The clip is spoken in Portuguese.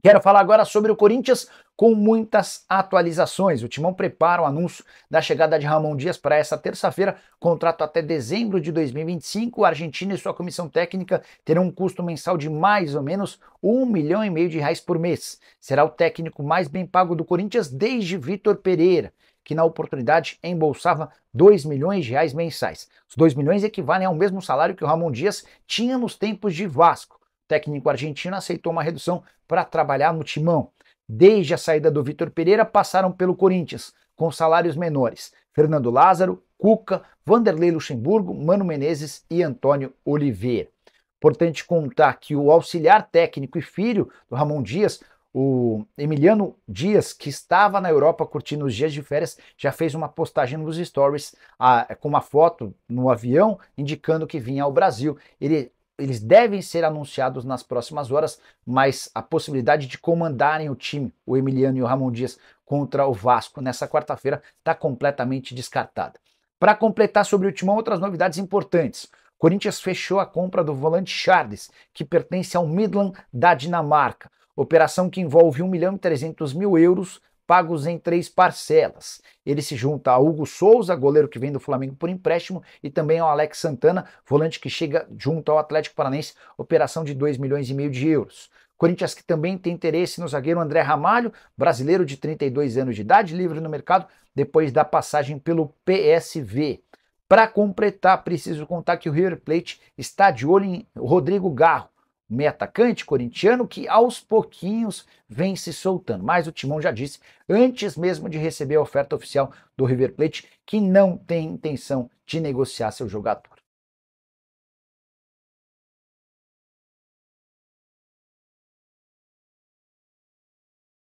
Quero falar agora sobre o Corinthians com muitas atualizações. O Timão prepara o anúncio da chegada de Ramon Dias para essa terça-feira, contrato até dezembro de 2025. A Argentina e sua comissão técnica terão um custo mensal de mais ou menos um milhão e meio de reais por mês. Será o técnico mais bem pago do Corinthians desde Vitor Pereira que na oportunidade embolsava 2 milhões de reais mensais. Os 2 milhões equivalem ao mesmo salário que o Ramon Dias tinha nos tempos de Vasco técnico argentino aceitou uma redução para trabalhar no timão. Desde a saída do Vitor Pereira, passaram pelo Corinthians, com salários menores. Fernando Lázaro, Cuca, Vanderlei Luxemburgo, Mano Menezes e Antônio Oliveira. Importante contar que o auxiliar técnico e filho do Ramon Dias, o Emiliano Dias, que estava na Europa curtindo os dias de férias, já fez uma postagem nos stories a, ah, com uma foto no avião indicando que vinha ao Brasil. Ele eles devem ser anunciados nas próximas horas, mas a possibilidade de comandarem o time, o Emiliano e o Ramon Dias, contra o Vasco nessa quarta-feira está completamente descartada. Para completar sobre o Timão, outras novidades importantes. O Corinthians fechou a compra do volante Charles, que pertence ao Midland da Dinamarca. Operação que envolve 1 milhão e 300 mil euros pagos em três parcelas. Ele se junta a Hugo Souza, goleiro que vem do Flamengo por empréstimo, e também ao Alex Santana, volante que chega junto ao Atlético Paranense, operação de 2 milhões e meio de euros. Corinthians que também tem interesse no zagueiro André Ramalho, brasileiro de 32 anos de idade, livre no mercado depois da passagem pelo PSV. Para completar, preciso contar que o River Plate está de olho em Rodrigo Garro, meio atacante corintiano que aos pouquinhos vem se soltando. Mas o Timão já disse, antes mesmo de receber a oferta oficial do River Plate, que não tem intenção de negociar seu jogador.